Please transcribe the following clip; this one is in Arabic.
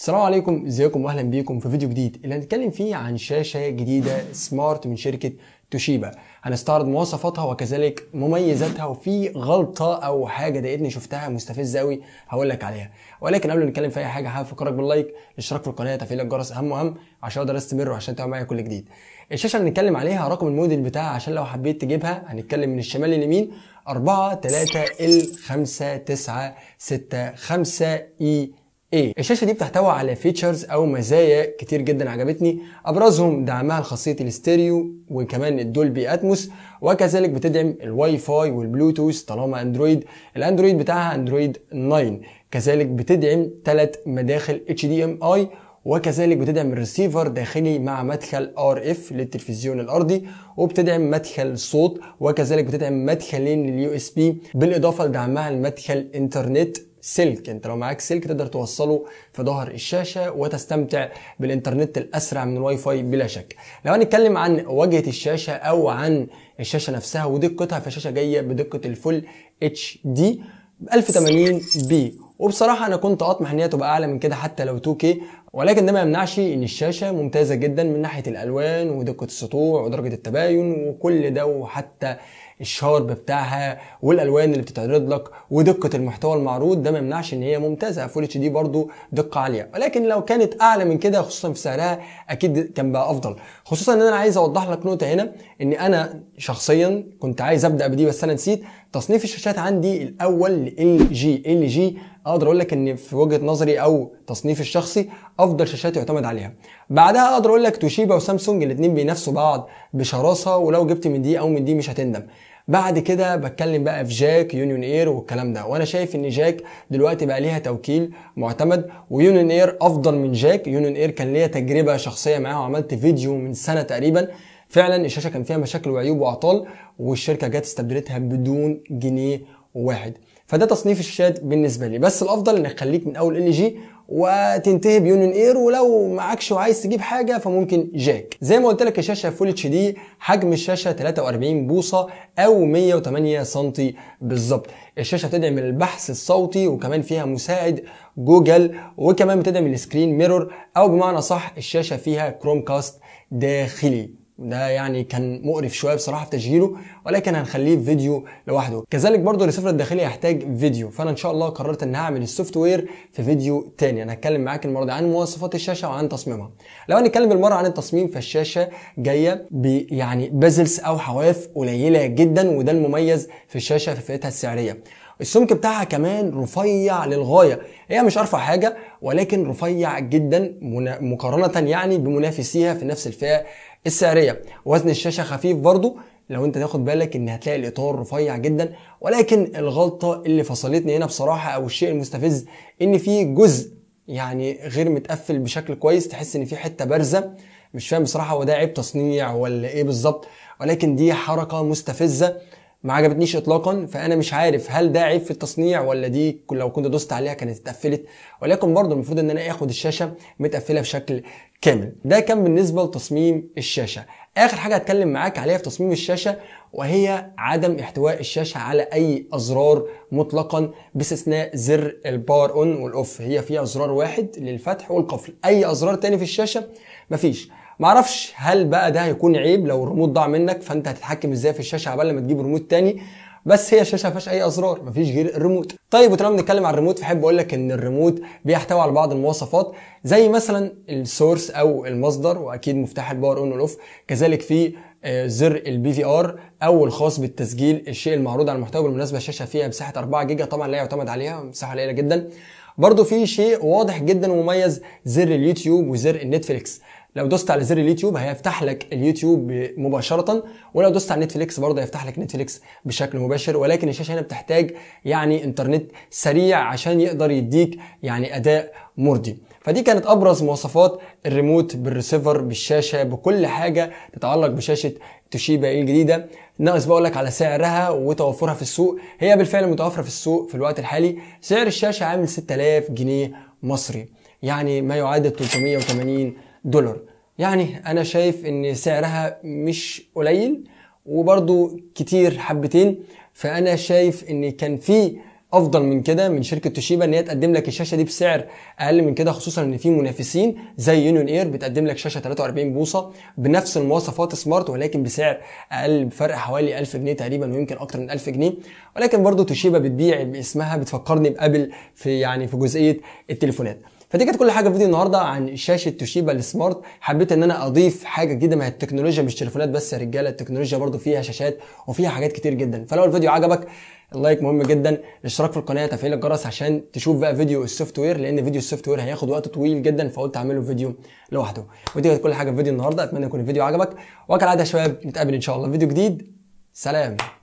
السلام عليكم ازيكم واهلا بيكم في فيديو جديد اللي هنتكلم فيه عن شاشه جديده سمارت من شركه توشيبا هنستعرض مواصفاتها وكذلك مميزاتها وفي غلطه او حاجه ضايقتني شفتها مستفزه قوي هقول لك عليها ولكن قبل ما نتكلم في اي حاجه حابب افكرك باللايك الاشتراك في القناه تفعيل الجرس اهم واهم عشان اقدر استمر وعشان تتابع معايا كل جديد الشاشه اللي هنتكلم عليها رقم الموديل بتاعها عشان لو حبيت تجيبها هنتكلم من الشمال لليمين 4 3 ال 5 9 6 5 اي ايه الشاشه دي بتحتوي على فيتشرز او مزايا كتير جدا عجبتني ابرزهم دعمها لخاصيه الاستيريو وكمان الدولبي اتموس وكذلك بتدعم الواي فاي والبلوتوث طالما اندرويد الاندرويد بتاعها اندرويد 9 كذلك بتدعم ثلاث مداخل اتش دي ام اي وكذلك بتدعم الريسيفر داخلي مع مدخل ار اف للتلفزيون الارضي وبتدعم مدخل صوت وكذلك بتدعم مدخلين لليو اس بي بالاضافه لدعمها لمدخل انترنت سلك انت لو معاك سلك تقدر توصله في ظهر الشاشه وتستمتع بالانترنت الاسرع من الواي فاي بلا شك لو هنتكلم عن واجهه الشاشه او عن الشاشه نفسها ودقتها فالشاشه جايه بدقه الفول اتش دي 1080 بي وبصراحه انا كنت اطمح ان هي تبقى اعلى من كده حتى لو 2K ولكن ده ما يمنعش ان الشاشه ممتازه جدا من ناحيه الالوان ودقه السطوع ودرجه التباين وكل ده وحتى الشارب بتاعها والالوان اللي بتتعرض لك ودقه المحتوى المعروض ده ما يمنعش ان هي ممتازه فول اتش دي برضو دقه عاليه ولكن لو كانت اعلى من كده خصوصا في سعرها اكيد كان بقى افضل خصوصا ان انا عايز اوضح لك نقطه هنا ان انا شخصيا كنت عايز ابدا بدي بس انا نسيت تصنيف الشاشات عندي الاول ال جي ال جي اقدر اقول لك ان في وجهه نظري او تصنيفي الشخصي افضل شاشات يعتمد عليها بعدها اقدر اقول لك توشيبا وسامسونج الاثنين بينافسوا بعض بشراسه ولو جبت من دي او من دي مش هتندم بعد كده بتكلم بقى في جاك يونيون اير والكلام ده وانا شايف ان جاك دلوقتي بقى ليها توكيل معتمد ويونيون اير افضل من جاك يونيون اير كان ليا تجربه شخصيه معاها وعملت فيديو من سنه تقريبا فعلا الشاشه كان فيها مشاكل وعيوب واعطال والشركه جت استبدلتها بدون جنيه واحد فده تصنيف الشات بالنسبه لي بس الافضل انك خليك من اول ال جي وتنتهي بيونيون اير ولو معكش وعايز تجيب حاجه فممكن جاك زي ما قلت لك الشاشه فول اتش دي حجم الشاشه 43 بوصه او 108 سم بالظبط الشاشه بتدعم البحث الصوتي وكمان فيها مساعد جوجل وكمان بتدعم السكرين ميرور او بمعنى صح الشاشه فيها كروم كاست داخلي ده يعني كان مقرف شويه بصراحه في تشغيله ولكن هنخليه في فيديو لوحده كذلك برضو السفره الداخليه هيحتاج فيديو فانا ان شاء الله قررت ان هعمل السوفت وير في فيديو تاني انا هتكلم معاك المره دي عن مواصفات الشاشه وعن تصميمها لو هنتكلم المره عن التصميم فالشاشه جايه بيعني بازلز او حواف قليله جدا وده المميز في الشاشه في فئتها السعريه السمك بتاعها كمان رفيع للغايه هي مش ارفع حاجه ولكن رفيع جدا مقارنه يعني بمنافسيها في نفس الفئه السعريه وزن الشاشه خفيف برضو لو انت تاخد بالك ان هتلاقي الاطار رفيع جدا ولكن الغلطه اللي فصلتني هنا بصراحه او الشيء المستفز ان في جزء يعني غير متقفل بشكل كويس تحس ان في حته بارزه مش فاهم بصراحه هو ده عيب تصنيع ولا ايه بالظبط ولكن دي حركه مستفزه ما عجبتنيش اطلاقا فانا مش عارف هل ده عيب في التصنيع ولا دي لو كنت دوست عليها كانت اتقفلت ولكن برضه المفروض ان انا اخد الشاشه متقفله بشكل كامل ده كان بالنسبه لتصميم الشاشه اخر حاجه هتكلم معاك عليها في تصميم الشاشه وهي عدم احتواء الشاشه على اي ازرار مطلقا باستثناء زر الباور اون والاوف هي فيها زرار واحد للفتح والقفل اي ازرار تاني في الشاشه مفيش معرفش هل بقى ده هيكون عيب لو الريموت ضاع منك فانت هتتحكم ازاي في الشاشه عبال ما تجيب ريموت تاني بس هي الشاشه ما فيهاش اي ما مفيش غير الريموت طيب وطالما بنتكلم عن الريموت فحب اقول لك ان الريموت بيحتوي على بعض المواصفات زي مثلا السورس او المصدر واكيد مفتاح الباور اون والاوف كذلك في آه، زر البي في ار او الخاص بالتسجيل الشيء المعروض على المحتوى بالمناسبه الشاشه فيها مساحه 4 جيجا طبعا لا يعتمد عليها مساحه قليله جدا برضه في شيء واضح جدا ومميز زر اليوتيوب وزر النتفليكس لو دوست على زر اليوتيوب هيفتح لك اليوتيوب مباشره ولو دوست على نتفليكس برضه هيفتح لك نتفليكس بشكل مباشر ولكن الشاشه هنا بتحتاج يعني انترنت سريع عشان يقدر يديك يعني اداء مرضي فدي كانت ابرز مواصفات الريموت بالريسيفر بالشاشه بكل حاجه تتعلق بشاشه توشيبا الجديده ناقص بقول لك على سعرها وتوفرها في السوق هي بالفعل متوفره في السوق في الوقت الحالي سعر الشاشه عامل 6000 جنيه مصري يعني ما يعادل 380 دولار يعني انا شايف ان سعرها مش قليل وبرضو كتير حبتين فانا شايف ان كان في افضل من كده من شركه توشيبا ان هي تقدم لك الشاشه دي بسعر اقل من كده خصوصا ان في منافسين زي يونيون اير بتقدم لك شاشه 43 بوصه بنفس المواصفات سمارت ولكن بسعر اقل بفرق حوالي 1000 جنيه تقريبا ويمكن اكتر من 1000 جنيه ولكن برضو توشيبا بتبيع باسمها بتفكرني بابل في يعني في جزئيه التليفونات فدي كانت كل حاجه في فيديو النهارده عن شاشه توشيبا السمارت حبيت ان انا اضيف حاجه جديده ما هي التكنولوجيا مش تليفونات بس يا رجاله التكنولوجيا برضو فيها شاشات وفيها حاجات كتير جدا فلو الفيديو عجبك اللايك مهم جدا الاشتراك في القناه تفعيل الجرس عشان تشوف بقى فيديو السوفت وير لان فيديو السوفت وير هياخد وقت طويل جدا فقلت اعمله فيديو لوحده ودي كانت كل حاجه في فيديو النهارده اتمنى يكون الفيديو عجبك وكالعاده يا شباب نتقابل ان شاء الله فيديو جديد سلام